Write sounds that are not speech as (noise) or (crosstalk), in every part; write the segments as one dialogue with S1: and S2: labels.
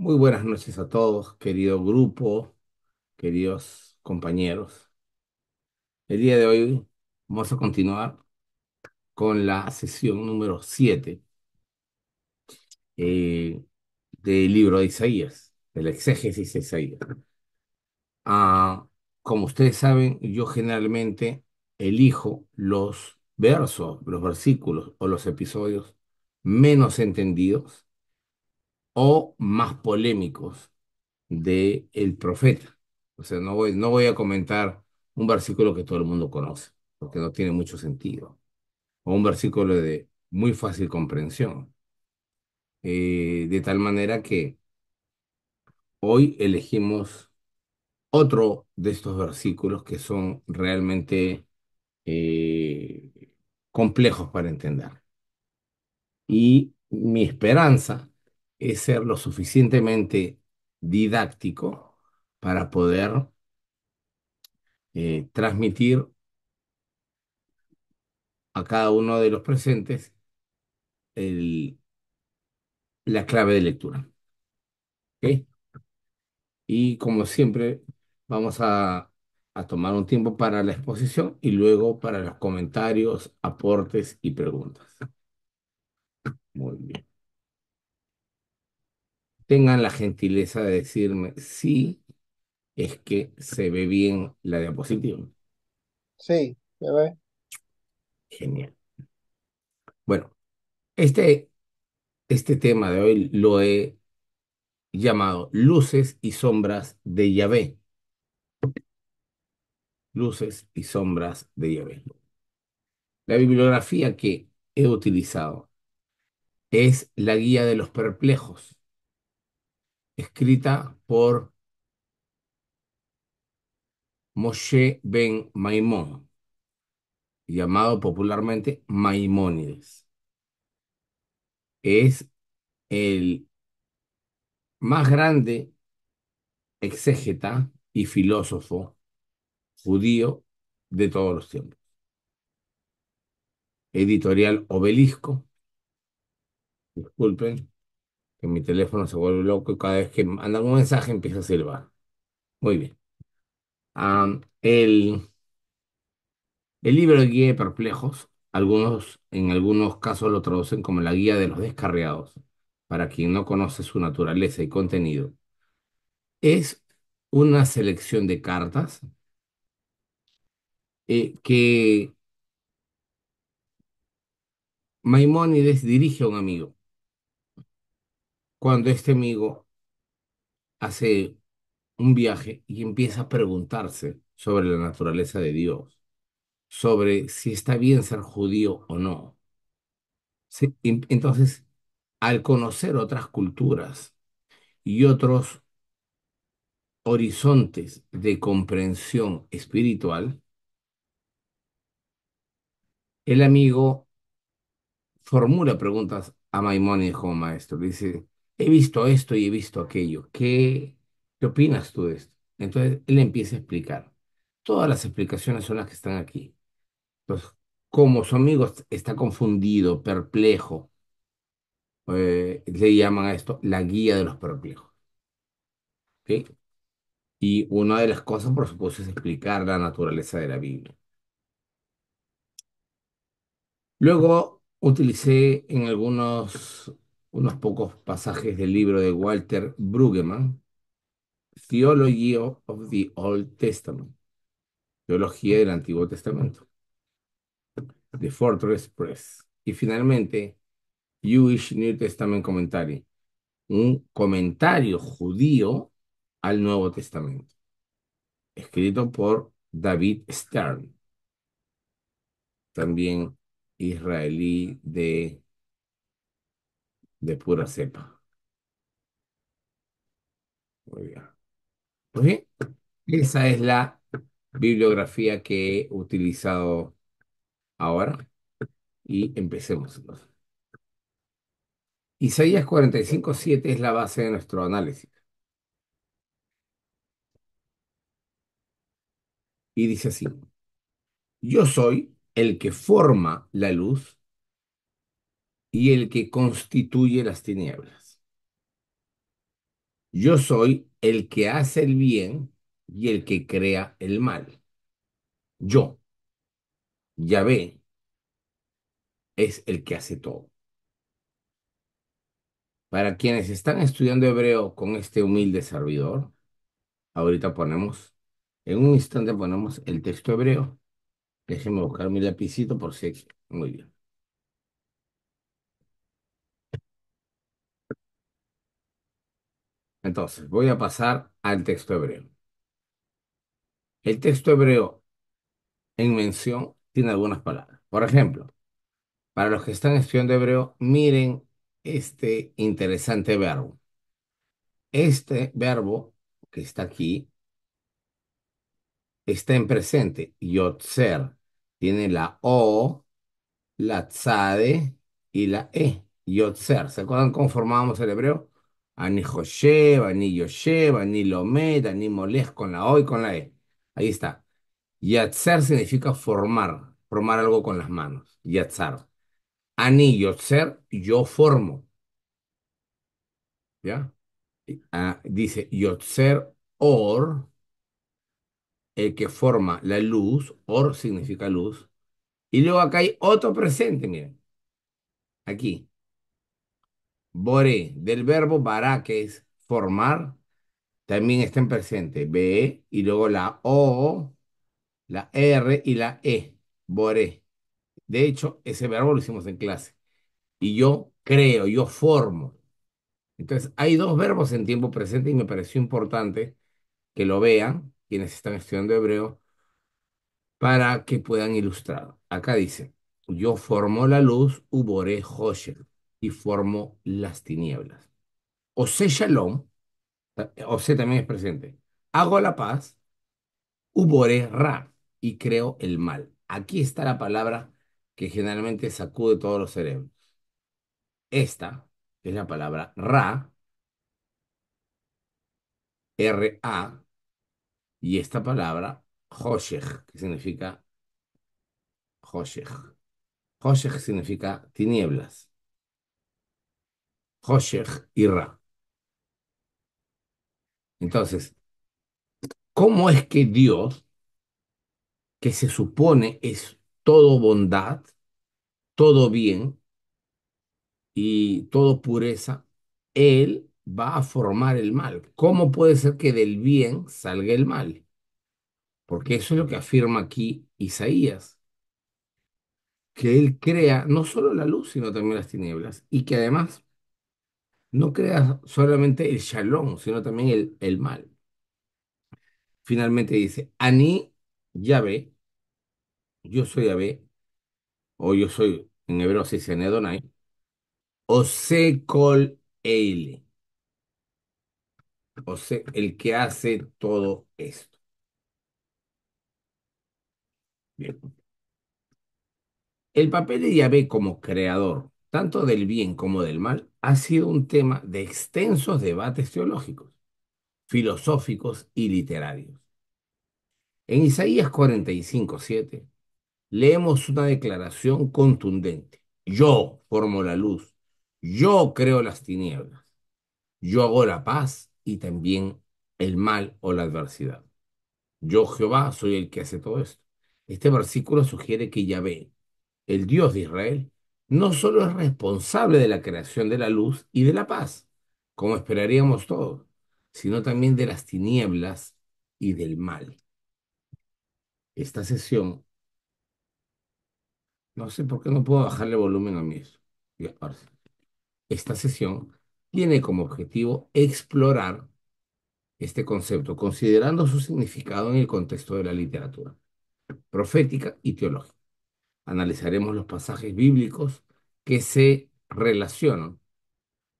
S1: Muy buenas noches a todos, querido grupo, queridos compañeros. El día de hoy vamos a continuar con la sesión número 7 eh, del libro de Isaías, el exégesis de Isaías. Ah, como ustedes saben, yo generalmente elijo los versos, los versículos o los episodios menos entendidos o más polémicos del profeta. O sea, no voy, no voy a comentar un versículo que todo el mundo conoce, porque no tiene mucho sentido, o un versículo de muy fácil comprensión. Eh, de tal manera que hoy elegimos otro de estos versículos que son realmente eh, complejos para entender. Y mi esperanza es ser lo suficientemente didáctico para poder eh, transmitir a cada uno de los presentes la clave de lectura. Y como siempre, vamos a, a tomar un tiempo para la exposición y luego para los comentarios, aportes y preguntas. Muy bien tengan la gentileza de decirme si es que se ve bien la diapositiva.
S2: Sí, se ve.
S1: Genial. Bueno, este, este tema de hoy lo he llamado Luces y Sombras de Yahvé. Luces y Sombras de Yahvé. La bibliografía que he utilizado es la guía de los perplejos escrita por Moshe ben Maimón, llamado popularmente Maimónides. Es el más grande exégeta y filósofo judío de todos los tiempos. Editorial Obelisco. Disculpen, que mi teléfono se vuelve loco y cada vez que manda algún mensaje empieza a silbar. Muy bien. el, el libro Guía de Perplejos, algunos, en algunos casos lo traducen como la guía de los descarriados, para quien no conoce su naturaleza y contenido. Es una selección de cartas eh, que Maimónides dirige a un amigo cuando este amigo hace un viaje y empieza a preguntarse sobre la naturaleza de Dios, sobre si está bien ser judío o no. entonces, al conocer otras culturas y otros horizontes de comprensión espiritual, el amigo formula preguntas a Maimónides como maestro. Dice, he visto esto y he visto aquello, ¿qué, qué opinas tú de esto? Entonces él empieza a explicar. Todas las explicaciones son las que están aquí. Entonces, como su amigo está confundido, perplejo, eh, le llaman a esto la guía de los perplejos. Y una de las cosas, por supuesto, es explicar la naturaleza de la Biblia. Luego utilicé en algunos unos pocos pasajes del libro de Walter Brueggemann, Theology of the Old Testament, Teología del Antiguo Testamento, The Fortress Press. Y finalmente, Jewish New Testament Commentary, un comentario judío al Nuevo Testamento, escrito por David Stern, también israelí de de pura cepa. Muy bien. Muy pues Esa es la bibliografía que he utilizado ahora y empecemos. Isaías 45.7 es la base de nuestro análisis. Y dice así, yo soy el que forma la luz y el que constituye las tinieblas. Yo soy el que hace el bien y el que crea el mal. Yo, Yahvé, es el que hace todo. Para quienes están estudiando hebreo con este humilde servidor, ahorita ponemos, en un instante ponemos el texto hebreo. Déjenme buscar mi lapicito por si... Muy bien. Entonces, voy a pasar al texto hebreo. El texto hebreo en mención tiene algunas palabras. Por ejemplo, para los que están estudiando hebreo, miren este interesante verbo. Este verbo que está aquí está en presente. Yotzer tiene la O, la Tzade y la E. Yotzer. ¿Se acuerdan cómo formábamos el hebreo? Ani Joshev, Ani yosheva, Ani Lomed, Ani Molej, con la O y con la E. Ahí está. Yatzer significa formar, formar algo con las manos. Yatzar. Ani Yotzer, yo formo. ¿Ya? Ah, dice Yotzer Or, el que forma la luz, Or significa luz. Y luego acá hay otro presente, miren. Aquí. Bore, del verbo bará, que es formar, también está en presente. B, y luego la O, la R y la E. bore De hecho, ese verbo lo hicimos en clase. Y yo creo, yo formo. Entonces, hay dos verbos en tiempo presente y me pareció importante que lo vean quienes están estudiando hebreo para que puedan ilustrar. Acá dice, yo formo la luz, ubore hosher y formo las tinieblas. Ose Shalom, Ose también es presente. Hago la paz, ubore Ra, y creo el mal. Aquí está la palabra que generalmente sacude todos los cerebros. Esta es la palabra Ra, R-A, y esta palabra joshech que significa joshech. Joshech significa tinieblas. Hoshech y Ra. Entonces, ¿cómo es que Dios, que se supone es todo bondad, todo bien y todo pureza, Él va a formar el mal? ¿Cómo puede ser que del bien salga el mal? Porque eso es lo que afirma aquí Isaías, que Él crea no solo la luz, sino también las tinieblas, y que además no creas solamente el shalom, sino también el, mal. Finalmente dice, Ani Yahvé, yo soy Yahvé, o yo soy, en hebreo se dice Nedonai, o Col Eile, o se, el que hace todo esto. El papel de Yahvé como creador, tanto del bien como del mal, ha sido un tema de extensos debates teológicos, filosóficos y literarios. En Isaías 45, 7, leemos una declaración contundente. Yo formo la luz, yo creo las tinieblas, yo hago la paz y también el mal o la adversidad. Yo Jehová soy el que hace todo esto. Este versículo sugiere que Yahvé, el Dios de Israel, no solo es responsable de la creación de la luz y de la paz, como esperaríamos todos, sino también de las tinieblas y del mal. Esta sesión, no sé por qué no puedo bajarle volumen a mí eso, Esta sesión tiene como objetivo explorar este concepto, considerando su significado en el contexto de la literatura profética y teológica analizaremos los pasajes bíblicos que se relacionan,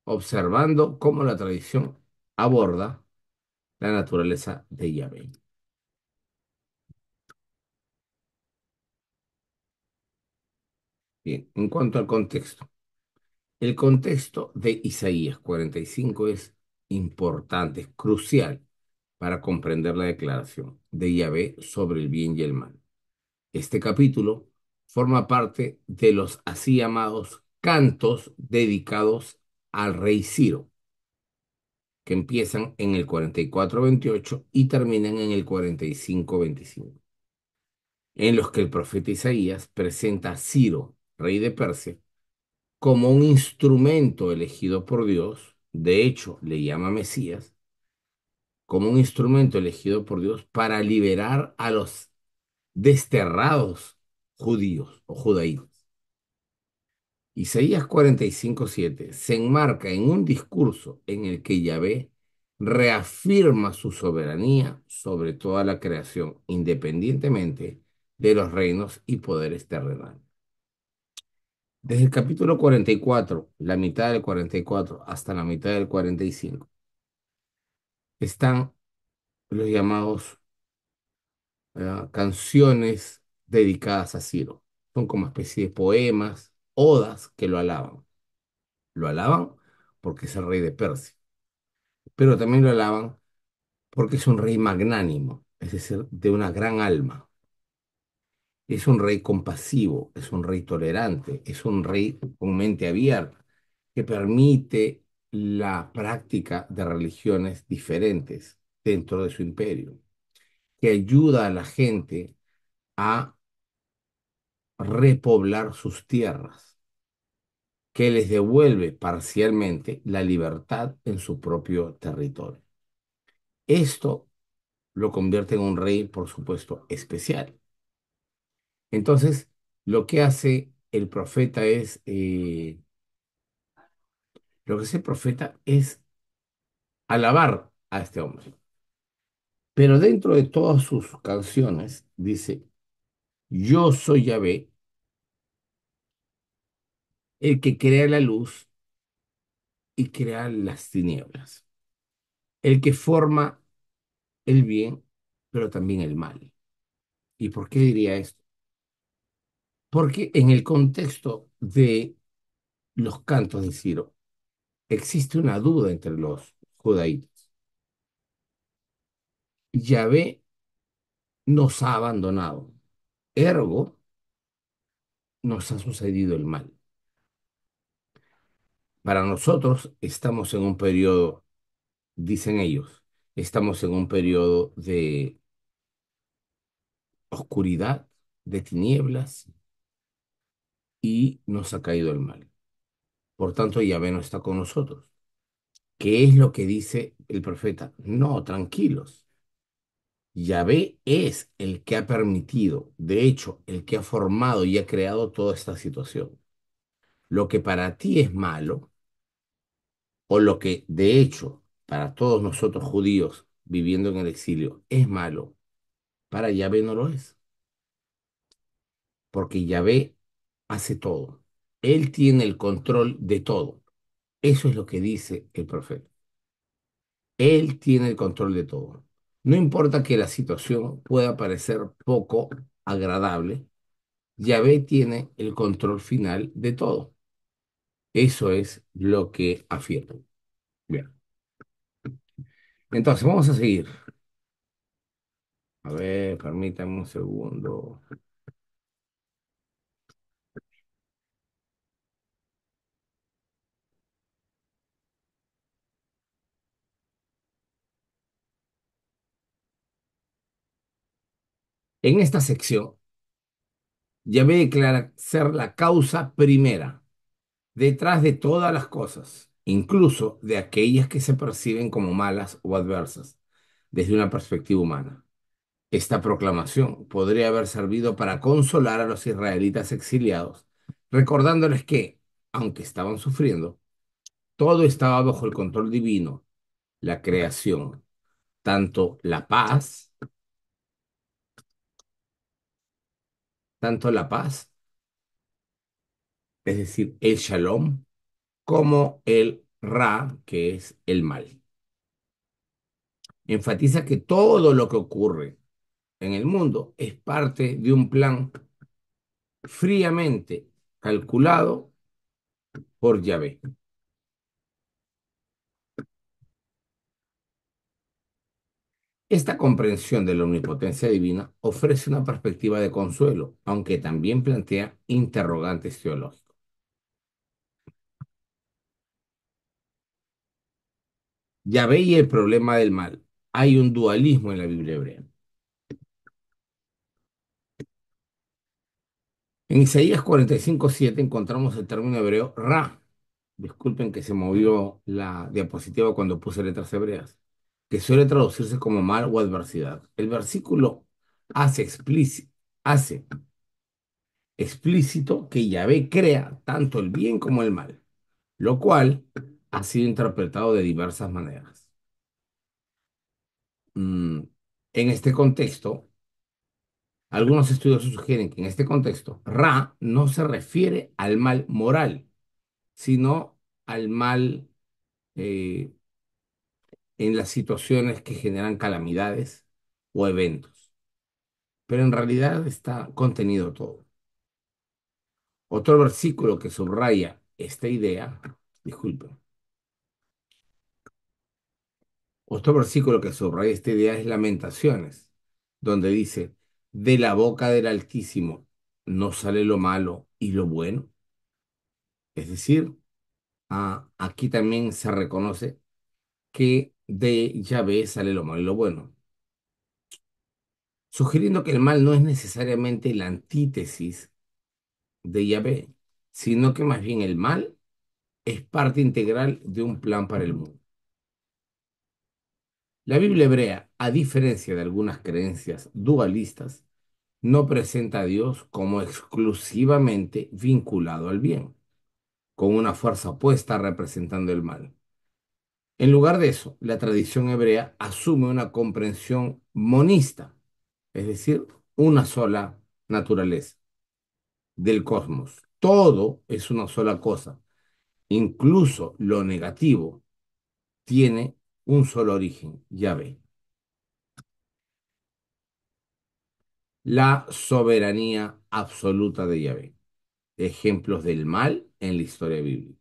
S1: observando cómo la tradición aborda la naturaleza de Yahvé. Bien, en cuanto al contexto, el contexto de Isaías 45 es importante, es crucial para comprender la declaración de Yahvé sobre el bien y el mal. Este capítulo forma parte de los así llamados cantos dedicados al rey Ciro, que empiezan en el 44-28 y terminan en el 45-25, en los que el profeta Isaías presenta a Ciro, rey de Persia, como un instrumento elegido por Dios, de hecho le llama Mesías, como un instrumento elegido por Dios para liberar a los desterrados judíos o judaítas. Isaías 45:7 se enmarca en un discurso en el que Yahvé reafirma su soberanía sobre toda la creación, independientemente de los reinos y poderes terrenales. Desde el capítulo 44, la mitad del 44 hasta la mitad del 45, están los llamados eh, canciones dedicadas a Ciro. Son como especie de poemas, odas que lo alaban. Lo alaban porque es el rey de Persia, pero también lo alaban porque es un rey magnánimo, es decir, de una gran alma. Es un rey compasivo, es un rey tolerante, es un rey con mente abierta, que permite la práctica de religiones diferentes dentro de su imperio, que ayuda a la gente a repoblar sus tierras, que les devuelve parcialmente la libertad en su propio territorio. Esto lo convierte en un rey, por supuesto, especial. Entonces, lo que hace el profeta es, eh, lo que hace el profeta es alabar a este hombre. Pero dentro de todas sus canciones, dice, yo soy Yahvé, el que crea la luz y crea las tinieblas, el que forma el bien, pero también el mal. ¿Y por qué diría esto? Porque en el contexto de los cantos de Ciro existe una duda entre los judaítas. Yahvé nos ha abandonado. Ergo, nos ha sucedido el mal. Para nosotros estamos en un periodo, dicen ellos, estamos en un periodo de oscuridad, de tinieblas, y nos ha caído el mal. Por tanto, Yahvé no está con nosotros. ¿Qué es lo que dice el profeta? No, tranquilos. Yahvé es el que ha permitido, de hecho, el que ha formado y ha creado toda esta situación. Lo que para ti es malo, o lo que de hecho para todos nosotros judíos viviendo en el exilio es malo, para Yahvé no lo es. Porque Yahvé hace todo. Él tiene el control de todo. Eso es lo que dice el profeta. Él tiene el control de todo. No importa que la situación pueda parecer poco agradable, Yahvé tiene el control final de todo. Eso es lo que afirmo. Bien. Entonces, vamos a seguir. A ver, permítanme un segundo. En esta sección, Yahvé declara ser la causa primera detrás de todas las cosas, incluso de aquellas que se perciben como malas o adversas, desde una perspectiva humana. Esta proclamación podría haber servido para consolar a los israelitas exiliados, recordándoles que, aunque estaban sufriendo, todo estaba bajo el control divino, la creación, tanto la paz tanto la paz, es decir, el shalom, como el ra, que es el mal. Enfatiza que todo lo que ocurre en el mundo es parte de un plan fríamente calculado por Yahvé. Esta comprensión de la omnipotencia divina ofrece una perspectiva de consuelo, aunque también plantea interrogantes teológicos. Ya veía el problema del mal. Hay un dualismo en la Biblia hebrea. En Isaías 45.7 encontramos el término hebreo Ra. Disculpen que se movió la diapositiva cuando puse letras hebreas que suele traducirse como mal o adversidad. El versículo hace explícito, que Yahvé crea tanto el bien como el mal, lo cual ha sido interpretado de diversas maneras. Mm, en este contexto, algunos estudios sugieren que en este contexto, Ra no se refiere al mal moral, sino al mal eh, en las situaciones que generan calamidades o eventos. Pero en realidad está contenido todo. Otro versículo que subraya esta idea, disculpen, otro versículo que subraya esta idea es Lamentaciones, donde dice, de la boca del Altísimo no sale lo malo y lo bueno. Es decir, ah, aquí también se reconoce que de Yahvé sale lo malo y lo bueno,
S3: sugiriendo que el mal
S1: no es necesariamente la antítesis de Yahvé, sino que más bien el mal es parte integral de un plan para el mundo. La Biblia hebrea, a diferencia de algunas creencias dualistas, no presenta a Dios como exclusivamente vinculado al bien, con una fuerza opuesta representando el mal. En lugar de eso, la tradición hebrea asume una comprensión monista, es decir, una sola naturaleza del cosmos. Todo es una sola cosa, incluso lo negativo tiene un solo origen, Yahvé. La soberanía absoluta de Yahvé. Ejemplos del mal en la historia bíblica.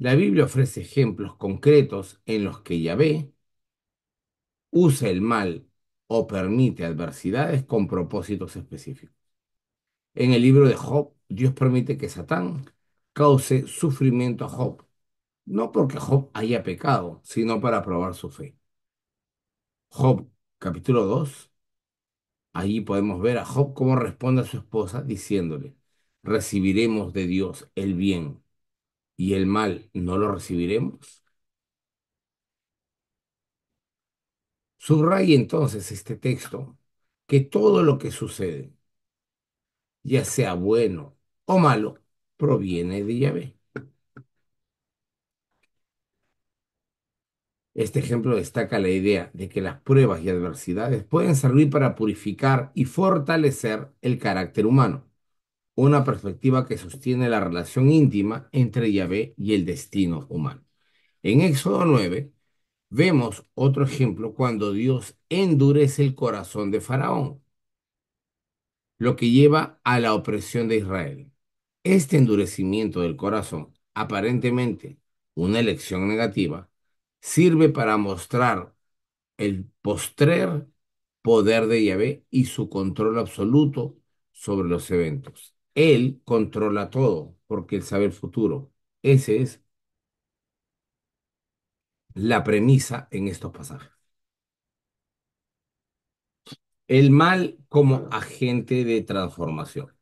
S1: La Biblia ofrece ejemplos concretos en los que Yahvé usa el mal o permite adversidades con propósitos específicos. En el libro de Job, Dios permite que Satán cause sufrimiento a Job, no porque Job haya pecado, sino para probar su fe. Job, capítulo 2, allí podemos ver a Job cómo responde a su esposa diciéndole, recibiremos de Dios el bien y el mal no lo recibiremos? Subraye entonces este texto que todo lo que sucede, ya sea bueno o malo, proviene de Yahvé. Este ejemplo destaca la idea de que las pruebas y adversidades pueden servir para purificar y fortalecer el carácter humano una perspectiva que sostiene la relación íntima entre Yahvé y el destino humano. En Éxodo 9 vemos otro ejemplo cuando Dios endurece el corazón de Faraón, lo que lleva a la opresión de Israel. Este endurecimiento del corazón, aparentemente una elección negativa, sirve para mostrar el postrer poder de Yahvé y su control absoluto sobre los eventos. Él controla todo porque el sabe el futuro. Esa es la premisa en estos pasajes. El mal como agente de transformación.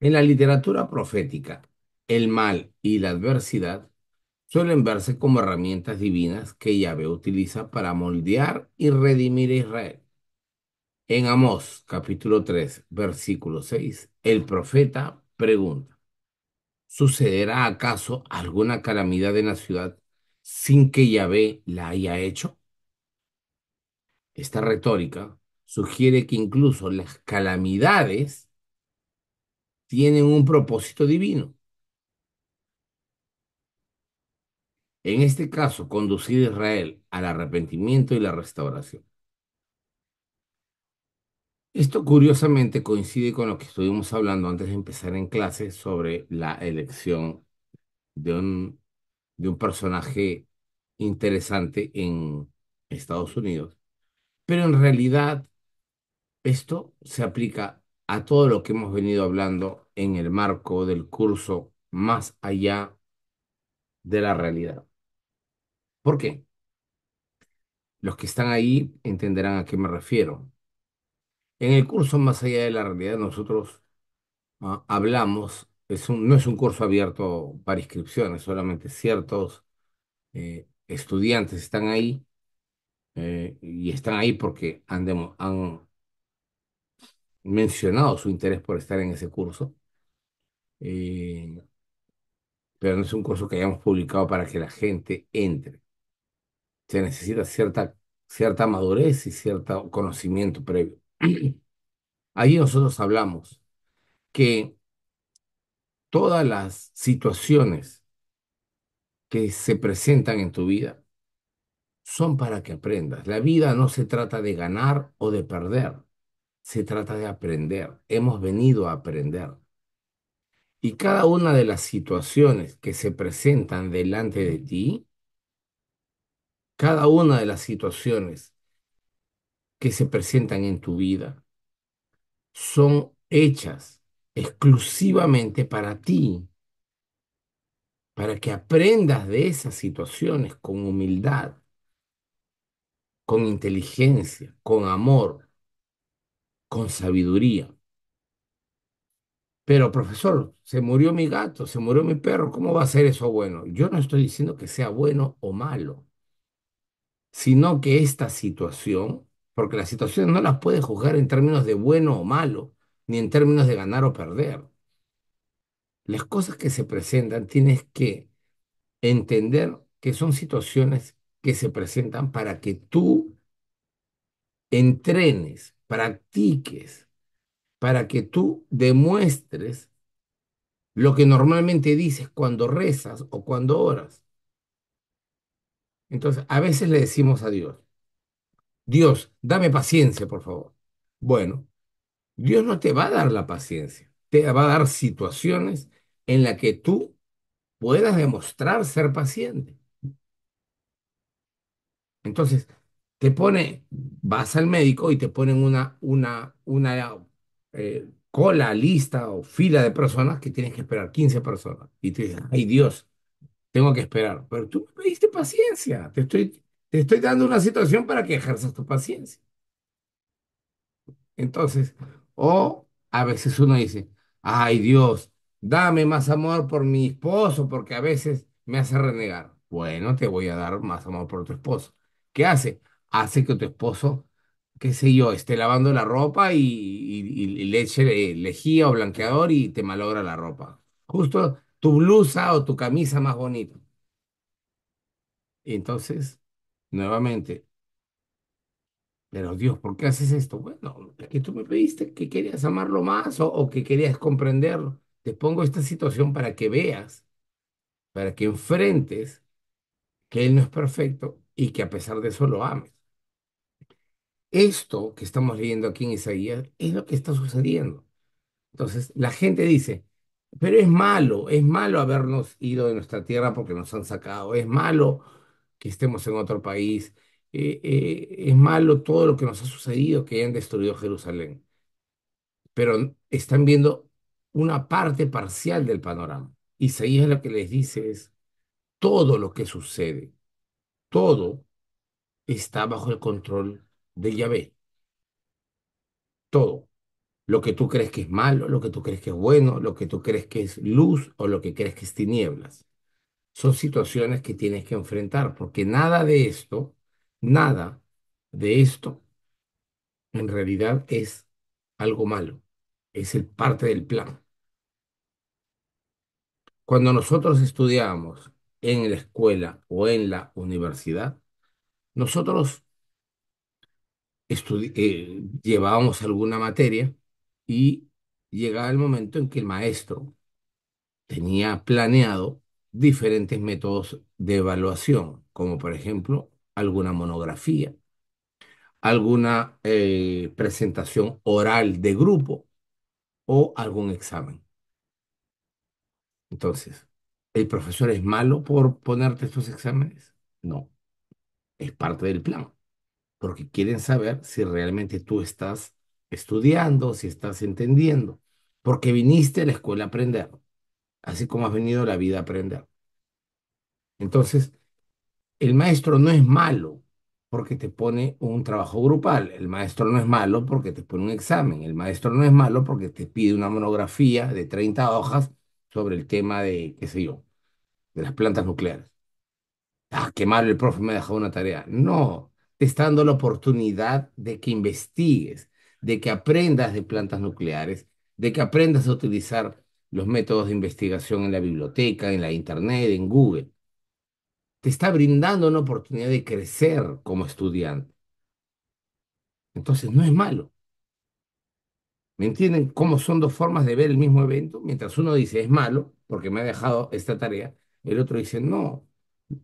S1: En la literatura profética, el mal y la adversidad suelen verse como herramientas divinas que Yahvé utiliza para moldear y redimir a Israel. En Amós capítulo 3, versículo 6, el profeta pregunta, ¿sucederá acaso alguna calamidad en la ciudad sin que Yahvé la haya hecho? Esta retórica sugiere que incluso las calamidades tienen un propósito divino. En este caso, conducir a Israel al arrepentimiento y la restauración. Esto curiosamente coincide con lo que estuvimos hablando antes de empezar en clase sobre la elección de un, de un personaje interesante en Estados Unidos. Pero en realidad esto se aplica a todo lo que hemos venido hablando en el marco del curso más allá de la realidad. ¿Por qué? Los que están ahí entenderán a qué me refiero. En el curso Más allá de la realidad, nosotros ah, hablamos, es un- no es un curso abierto para inscripciones, solamente ciertos eh, estudiantes están ahí eh, y están ahí porque han, han mencionado su interés por estar en ese curso, eh, pero no es un curso que hayamos publicado para que la gente entre. Se necesita cierta, cierta madurez y cierto conocimiento previo. (clears throat) Ahí nosotros hablamos que todas las situaciones que se presentan en tu vida son para que aprendas. La vida no se trata de ganar o de perder, se trata de aprender. Hemos venido a aprender. Y cada una de las situaciones que se presentan delante de ti, cada una de las situaciones que se presentan en tu vida son hechas exclusivamente para ti, para que aprendas de esas situaciones con humildad, con inteligencia, con amor, con sabiduría. Pero profesor, se murió mi gato, se murió mi perro, ¿cómo va a ser eso bueno? Yo no estoy diciendo que sea bueno o malo, sino que esta situación porque las situaciones no las puedes juzgar en términos de bueno o malo, ni en términos de ganar o perder. Las cosas que se presentan tienes que entender que son situaciones que se presentan para que tú entrenes, practiques, para que tú demuestres lo que normalmente dices cuando rezas o cuando oras. Entonces, a veces le decimos a Dios, Dios, dame paciencia, por favor. Bueno, Dios no te va a dar la paciencia, te va a dar situaciones en las que tú puedas demostrar ser paciente. Entonces, te pone, vas al médico y te ponen una, una, una eh, cola, lista o fila de personas que tienes que esperar, 15 personas. Y te dicen, ay Dios, tengo que esperar. Pero tú me pediste paciencia, te estoy te estoy dando una situación para que ejerzas tu paciencia. Entonces, o a veces uno dice, ay Dios, dame más amor por mi esposo porque a veces me hace renegar. Bueno, te voy a dar más amor por tu esposo. ¿Qué hace? Hace que tu esposo, qué sé yo, esté lavando la ropa y, leche le eche eh, lejía o blanqueador y te malogra la ropa. Justo tu blusa o tu camisa más bonita. entonces nuevamente. Pero Dios, ¿por qué haces esto? Bueno, es que tú me pediste que querías amarlo más o, que querías comprenderlo. Te pongo esta situación para que veas, para que enfrentes que Él no es perfecto y que a pesar de eso lo ames. Esto que estamos leyendo aquí en Isaías es lo que está sucediendo. Entonces, la gente dice, pero es malo, es malo habernos ido de nuestra tierra porque nos han sacado, es malo que estemos en otro país. Eh, eh, es malo todo lo que nos ha sucedido, que hayan destruido Jerusalén, pero están viendo una parte parcial del panorama. Isaías lo que les dice es, todo lo que sucede, todo está bajo el control de Yahvé. Todo. Lo que tú crees que es malo, lo que tú crees que es bueno, lo que tú crees que es luz o lo que crees que es tinieblas son situaciones que tienes que enfrentar, porque nada de esto, nada de esto, en realidad es algo malo, es el parte del plan. Cuando nosotros estudiamos en la escuela o en la universidad, nosotros eh, llevábamos alguna materia y llegaba el momento en que el maestro tenía planeado diferentes métodos de evaluación, como por ejemplo alguna monografía, alguna eh, presentación oral de grupo o algún examen. Entonces, ¿el profesor es malo por ponerte estos exámenes? No, es parte del plan, porque quieren saber si realmente tú estás estudiando, si estás entendiendo, porque viniste a la escuela a aprender, así como has venido a la vida a aprender. Entonces, el maestro no es malo porque te pone un trabajo grupal, el maestro no es malo porque te pone un examen, el maestro no es malo porque te pide una monografía de 30 hojas sobre el tema de, qué sé yo, de las plantas nucleares. Ah, qué malo, el profe me ha dejado una tarea. No, te está dando la oportunidad de que investigues, de que aprendas de plantas nucleares, de que aprendas a utilizar los métodos de investigación en la biblioteca, en la internet, en Google te está brindando una oportunidad de crecer como estudiante. Entonces, no es malo. ¿Me entienden cómo son dos formas de ver el mismo evento? Mientras uno dice, es malo, porque me ha dejado esta tarea, el otro dice, no,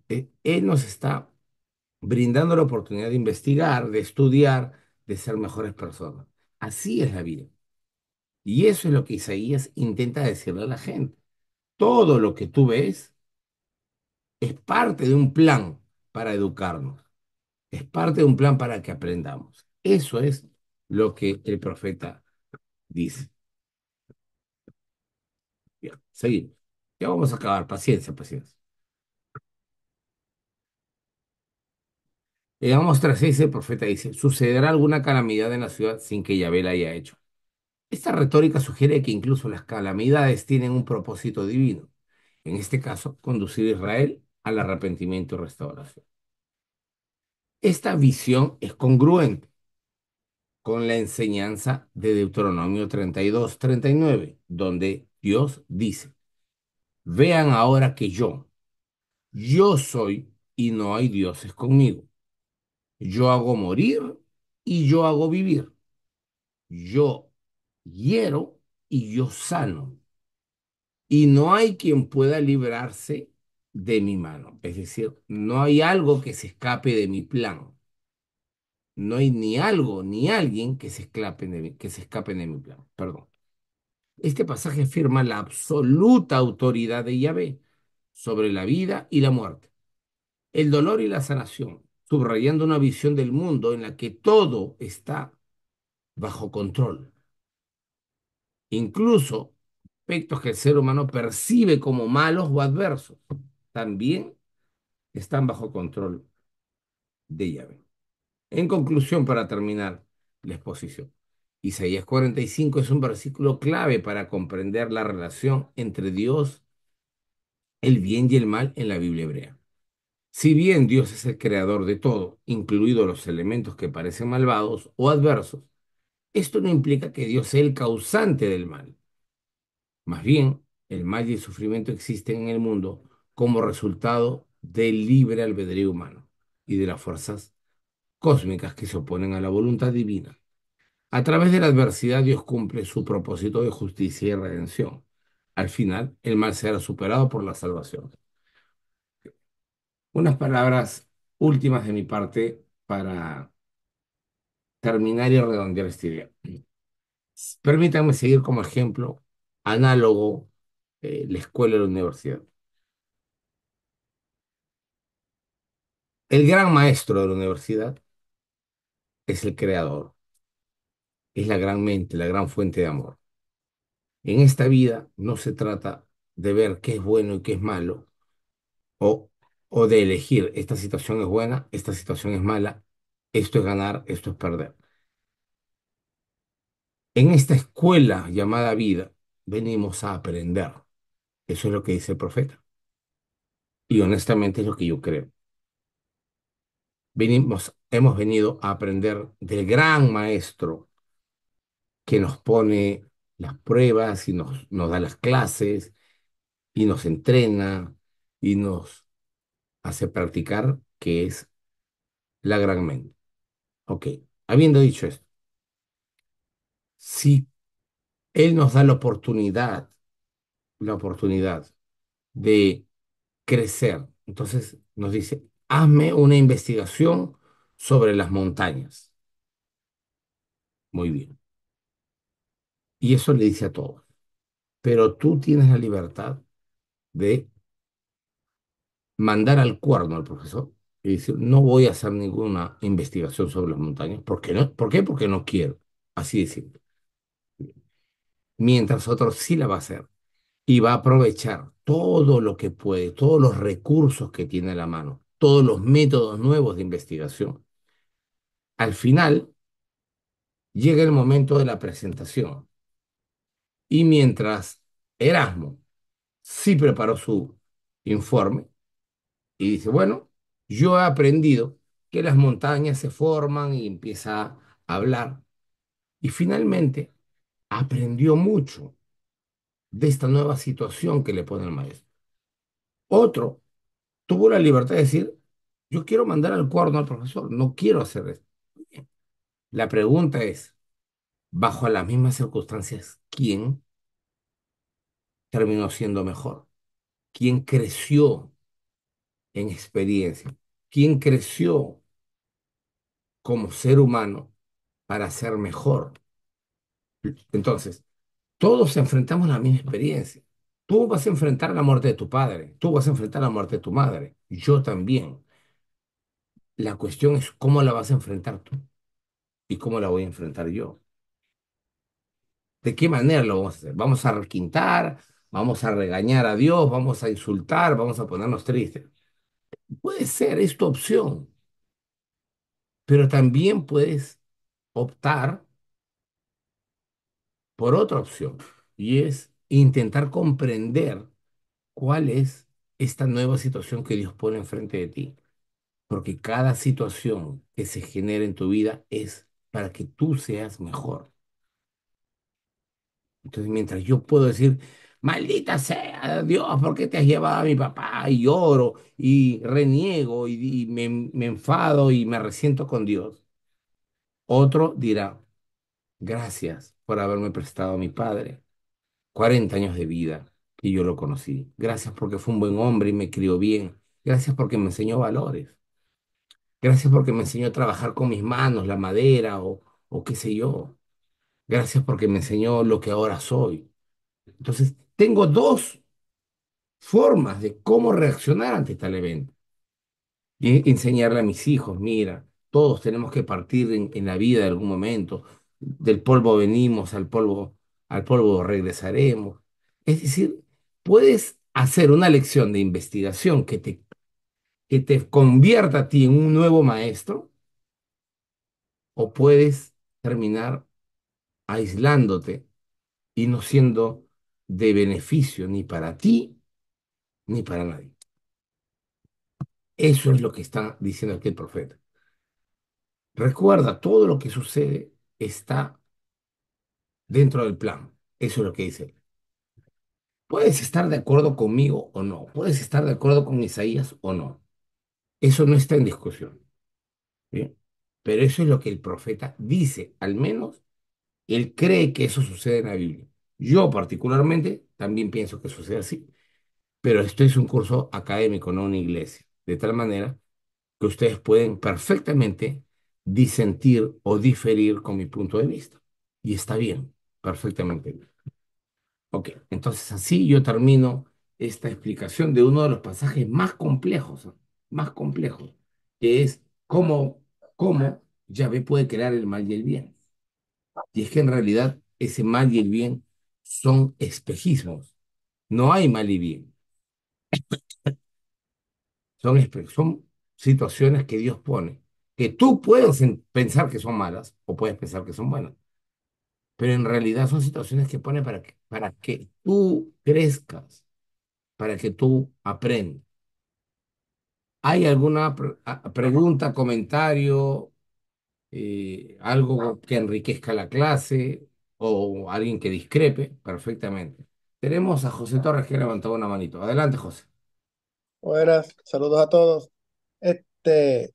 S1: eh, él nos está brindando la oportunidad de investigar, de estudiar, de ser mejores personas. Así es la vida. Y eso es lo que Isaías intenta decirle a la gente. Todo lo que tú ves es parte de un plan para educarnos, es parte de un plan para que aprendamos. Eso es lo que el profeta dice. Bien, seguimos. Ya vamos a acabar. Paciencia, paciencia. llegamos tras ese profeta dice, sucederá alguna calamidad en la ciudad sin que Yahvé la haya hecho. Esta retórica sugiere que incluso las calamidades tienen un propósito divino, en este caso, conducir a Israel al arrepentimiento y restauración. Esta visión es congruente con la enseñanza de Deuteronomio 32, 39, donde Dios dice, vean ahora que yo, yo soy y no hay dioses conmigo. Yo hago morir y yo hago vivir. Yo hiero y yo sano. Y no hay quien pueda librarse de mi mano. Es decir, no hay algo que se escape de mi plan. No hay ni algo ni alguien que se escape de mi, que se escape mi plan. Perdón. Este pasaje afirma la absoluta autoridad de Yahvé sobre la vida y la muerte, el dolor y la sanación, subrayando una visión del mundo en la que todo está bajo control. Incluso aspectos que el ser humano percibe como malos o adversos también están bajo control de Yahvé. En conclusión, para terminar la exposición, Isaías 45 es un versículo clave para comprender la relación entre Dios, el bien y el mal en la Biblia hebrea. Si bien Dios es el creador de todo, incluidos los elementos que parecen malvados o adversos, esto no implica que Dios sea el causante del mal. Más bien, el mal y el sufrimiento existen en el mundo como resultado del libre albedrío humano y de las fuerzas cósmicas que se oponen a la voluntad divina. A través de la adversidad Dios cumple su propósito de justicia y redención. Al final, el mal será superado por la salvación. Unas palabras últimas de mi parte para terminar y redondear esta idea. Permítanme seguir como ejemplo análogo eh, la escuela y la universidad. El gran maestro de la universidad es el creador, es la gran mente, la gran fuente de amor. En esta vida no se trata de ver qué es bueno y qué es malo, o, o de elegir esta situación es buena, esta situación es mala, esto es ganar, esto es perder. En esta escuela llamada vida venimos a aprender. Eso es lo que dice el profeta. Y honestamente es lo que yo creo venimos, hemos venido a aprender del gran maestro que nos pone las pruebas y nos, nos da las clases y nos entrena y nos hace practicar, que es la gran mente. Ok, habiendo dicho esto, si Él nos da la oportunidad, la oportunidad de crecer, entonces nos dice, hazme una investigación sobre las montañas. Muy bien. Y eso le dice a todos. Pero tú tienes la libertad de mandar al cuerno al profesor y decir, no voy a hacer ninguna investigación sobre las montañas. ¿Por qué no? ¿Por qué? Porque no quiero. Así de simple. Mientras otros sí la va a hacer y va a aprovechar todo lo que puede, todos los recursos que tiene a la mano todos los métodos nuevos de investigación, al final llega el momento de la presentación. Y mientras Erasmo sí preparó su informe y dice, bueno, yo he aprendido que las montañas se forman y empieza a hablar. Y finalmente aprendió mucho de esta nueva situación que le pone el maestro. Otro tuvo la libertad de decir, yo quiero mandar al cuerno al profesor, no quiero hacer esto. La pregunta es, bajo las mismas circunstancias, ¿quién terminó siendo mejor? ¿Quién creció en experiencia? ¿Quién creció como ser humano para ser mejor? Entonces, todos enfrentamos la misma experiencia. Tú vas a enfrentar la muerte de tu padre, tú vas a enfrentar la muerte de tu madre, yo también. La cuestión es cómo la vas a enfrentar tú y cómo la voy a enfrentar yo. ¿De qué manera lo vamos a hacer? ¿Vamos a requintar? ¿Vamos a regañar a Dios? ¿Vamos a insultar? ¿Vamos a ponernos tristes? Puede ser, esta opción. Pero también puedes optar por otra opción y es intentar comprender cuál es esta nueva situación que Dios pone enfrente de ti. Porque cada situación que se genera en tu vida es para que tú seas mejor. Entonces, mientras yo puedo decir, maldita sea Dios, ¿por qué te has llevado a mi papá? Y lloro y reniego y, me, me enfado y me resiento con Dios. Otro dirá, gracias por haberme prestado a mi padre. 40 años de vida que yo lo conocí. Gracias porque fue un buen hombre y me crió bien. Gracias porque me enseñó valores. Gracias porque me enseñó a trabajar con mis manos, la madera o, qué sé yo. Gracias porque me enseñó lo que ahora soy. Entonces, tengo dos formas de cómo reaccionar ante tal evento. Y enseñarle a mis hijos, mira, todos tenemos que partir en, en la vida en algún momento. Del polvo venimos, al polvo al polvo regresaremos. Es decir, puedes hacer una lección de investigación que te, que te convierta a ti en un nuevo maestro o puedes terminar aislándote y no siendo de beneficio ni para ti ni para nadie. Eso es lo que está diciendo aquí el profeta. Recuerda, todo lo que sucede está dentro del plan. Eso es lo que dice. Puedes estar de acuerdo conmigo o no, puedes estar de acuerdo con Isaías o no. Eso no está en discusión. Pero eso es lo que el profeta dice, al menos él cree que eso sucede en la Biblia. Yo particularmente también pienso que sucede así, pero esto es un curso académico, no una iglesia, de tal manera que ustedes pueden perfectamente disentir o diferir con mi punto de vista. Y está bien. Perfectamente. Ok, entonces así yo termino esta explicación de uno de los pasajes más complejos, más complejos, que es cómo, cómo Yahvé puede crear el mal y el bien. Y es que en realidad ese mal y el bien son espejismos. No hay mal y bien. Son, son situaciones que Dios pone, que tú puedes pensar que son malas o puedes pensar que son buenas pero en realidad son situaciones que pone para que, para que tú crezcas, para que tú aprendas. ¿Hay alguna pregunta, comentario, eh, algo que enriquezca la clase o alguien que discrepe? Perfectamente. Tenemos a José Torres que ha levantado una manito. Adelante, José.
S2: Buenas, saludos a todos. Este,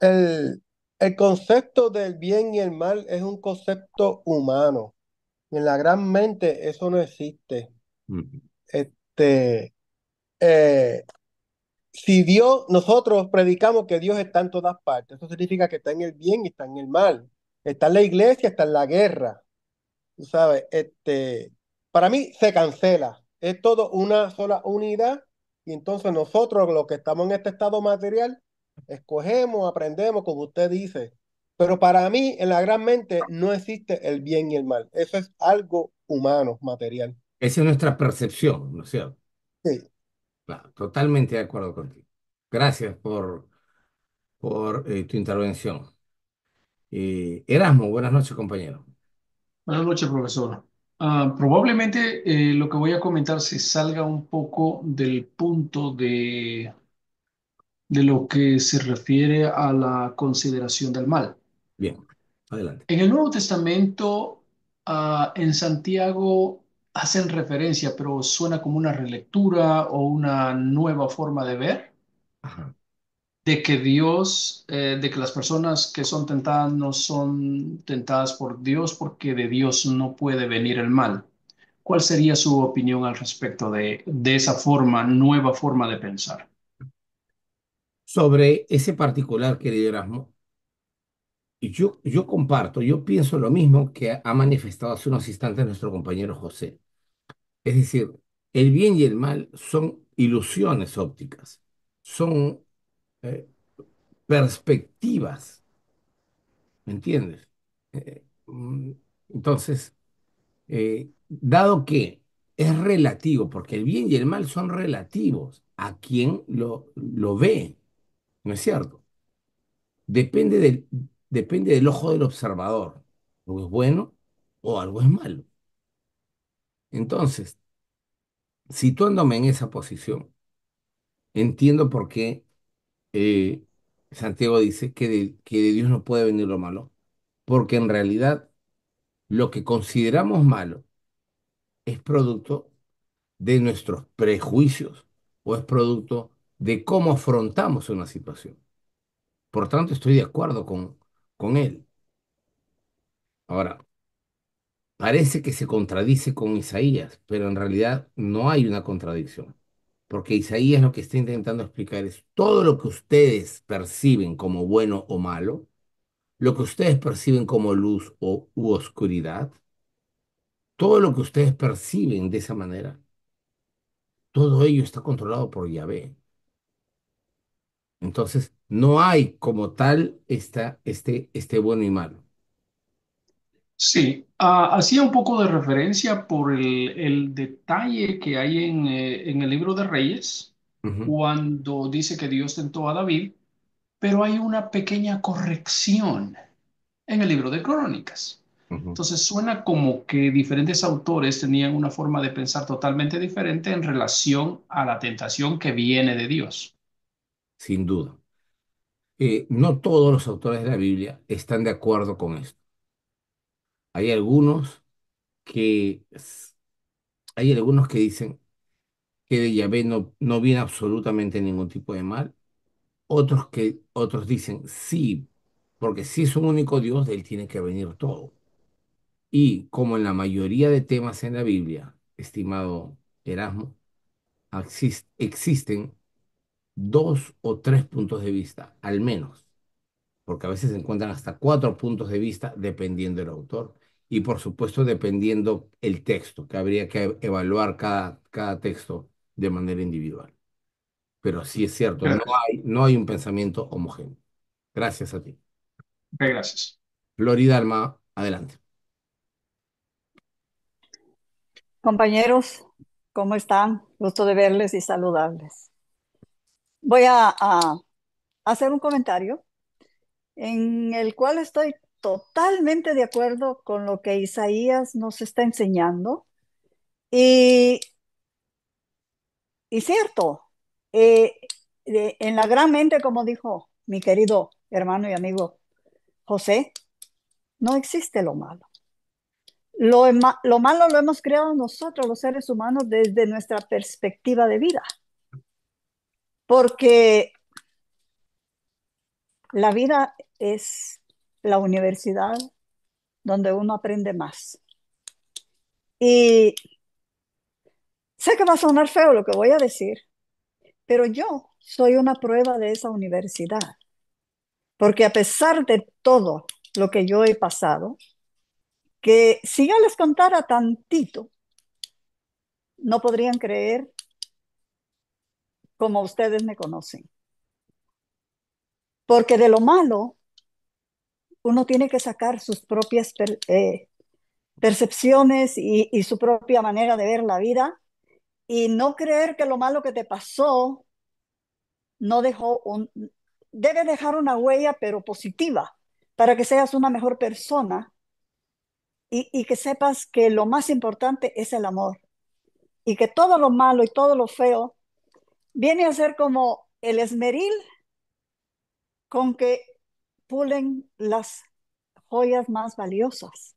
S2: el, el concepto del bien y el mal es un concepto humano. En la gran mente eso no existe. Este, eh, si Dios, nosotros predicamos que Dios está en todas partes, eso significa que está en el bien y está en el mal. Está en la iglesia, está en la guerra. sabes, este, para mí se cancela. Es todo una sola unidad y entonces nosotros, los que estamos en este estado material, escogemos, aprendemos, como usted dice. Pero para mí, en la gran mente, no existe el bien y el mal. Eso es algo humano, material.
S1: Esa es nuestra percepción, ¿no es cierto? Sí. totalmente de acuerdo contigo. Gracias por, por eh, tu intervención. Erasmo, buenas noches, compañero.
S2: Buenas noches, profesor. Ah, probablemente eh, lo que voy a comentar se salga un poco del punto de de lo que se refiere a la consideración del mal.
S1: Bien, adelante.
S2: En el Nuevo Testamento, ah, en Santiago hacen referencia, pero suena como una relectura o una nueva forma de ver, de que Dios, eh, de que las personas que son tentadas no son tentadas por Dios porque de Dios no puede venir el mal. ¿Cuál sería su opinión al respecto de, de esa forma, nueva forma de pensar? sobre ese particular, querido Erasmo.
S1: Yo, yo comparto, yo pienso lo mismo que ha manifestado hace unos instantes nuestro compañero José. Es decir, el bien y el mal son ilusiones ópticas, son eh, perspectivas. ¿Me entiendes? Eh, mm, entonces, eh, dado que es relativo, porque el bien y el mal son relativos a quien lo, lo ve, no es cierto. Depende del, depende del ojo del observador. Algo es bueno o algo es malo. Entonces, situándome en esa posición, entiendo por qué eh, Santiago dice que de, que de Dios no puede venir lo malo, porque en realidad lo que consideramos malo es producto de nuestros prejuicios o es producto de cómo afrontamos una situación. Por tanto, estoy de acuerdo con, con él. Ahora, parece que se contradice con Isaías, pero en realidad no hay una contradicción, porque Isaías lo que está intentando explicar es todo lo que ustedes perciben como bueno o malo, lo que ustedes perciben como luz o, u oscuridad, todo lo que ustedes perciben de esa manera, todo ello está controlado por Yahvé. Entonces, no hay como tal esta, este, este bueno y malo.
S2: Sí, ah, hacía un poco de referencia por el, el detalle que hay en, eh, el libro de Reyes, cuando dice que Dios tentó a David, pero hay una pequeña corrección en el libro de Crónicas. Entonces suena como que diferentes autores tenían una forma de pensar totalmente diferente en relación a la tentación que viene de Dios
S1: sin duda. Eh, no todos los autores de la Biblia están de acuerdo con esto. Hay algunos que hay algunos que dicen que de Yahvé no, no viene absolutamente ningún tipo de mal. Otros que otros dicen sí, porque si es un único Dios, de él tiene que venir todo. Y como en la mayoría de temas en la Biblia, estimado Erasmo, existen dos o tres puntos de vista, al menos, porque a veces se encuentran hasta cuatro puntos de vista dependiendo del autor y por supuesto dependiendo el texto, que habría que evaluar cada, cada texto de manera individual. Pero sí es cierto, no hay, no hay un pensamiento homogéneo. Gracias a ti. Gracias. Florida Alma, adelante.
S3: Compañeros, ¿cómo están? Gusto de verles y saludables Voy a, hacer un comentario en el cual estoy totalmente de acuerdo con lo que Isaías nos está enseñando. Y, cierto, eh, en la gran mente, como dijo mi querido hermano y amigo José, no existe lo malo. lo malo lo hemos creado nosotros, los seres humanos, desde nuestra perspectiva de vida porque la vida es la universidad donde uno aprende más. Y sé que va a sonar feo lo que voy a decir, pero yo soy una prueba de esa universidad, porque a pesar de todo lo que yo he pasado, que si yo les contara tantito, no podrían creer como ustedes me conocen. Porque de lo malo, uno tiene que sacar sus propias eh, percepciones y, su propia manera de ver la vida y no creer que lo malo que te pasó no dejó un, debe dejar una huella, pero positiva, para que seas una mejor persona y, que sepas que lo más importante es el amor y que todo lo malo y todo lo feo viene a ser como el esmeril con que pulen las joyas más valiosas.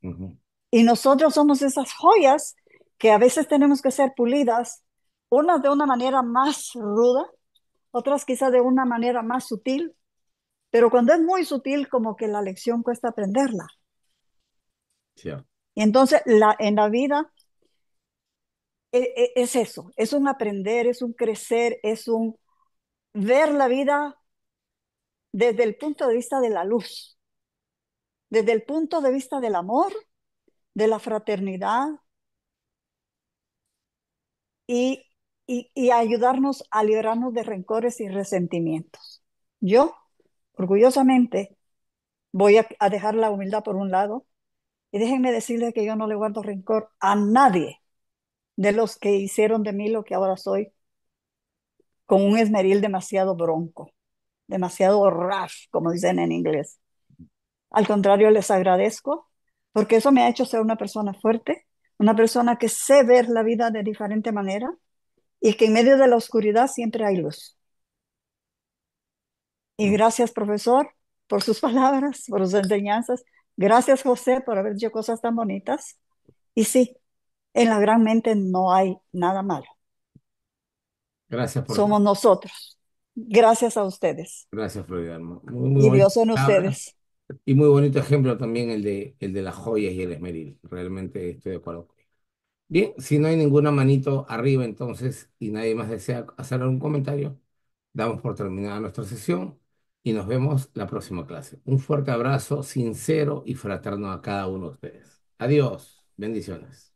S3: Y nosotros somos esas joyas que a veces tenemos que ser pulidas, unas de una manera más ruda, otras quizás de una manera más sutil, pero cuando es muy sutil como que la lección cuesta aprenderla. Sí. Y entonces la, en la vida e, e, es eso, es un aprender, es un crecer, es un ver la vida desde el punto de vista de la luz, desde el punto de vista del amor, de la fraternidad y, y, ayudarnos a librarnos de rencores y resentimientos. Yo, orgullosamente, voy a, a dejar la humildad por un lado y déjenme decirles que yo no le guardo rencor a nadie de los que hicieron de mí lo que ahora soy, con un esmeril demasiado bronco, demasiado rough como dicen en inglés. Al contrario, les agradezco porque eso me ha hecho ser una persona fuerte, una persona que sé ver la vida de diferente manera y que en medio de la oscuridad siempre hay luz. Y mm. gracias, profesor, por sus (laughs) palabras, por sus enseñanzas. Gracias, José, por haber hecho cosas tan bonitas. Y sí, en la gran mente no hay nada malo.
S1: Gracias por Somos
S3: nosotros. Gracias a ustedes.
S1: Gracias muy y Dios son ustedes. Y muy bonito ejemplo también el de, el de las joyas y el esmeril. Realmente estoy de acuerdo. Bien, si no hay ninguna manito arriba entonces y nadie más desea hacer algún comentario, damos por terminada nuestra sesión y nos vemos la próxima clase. Un fuerte abrazo sincero y fraterno a cada uno de ustedes. Adiós, bendiciones.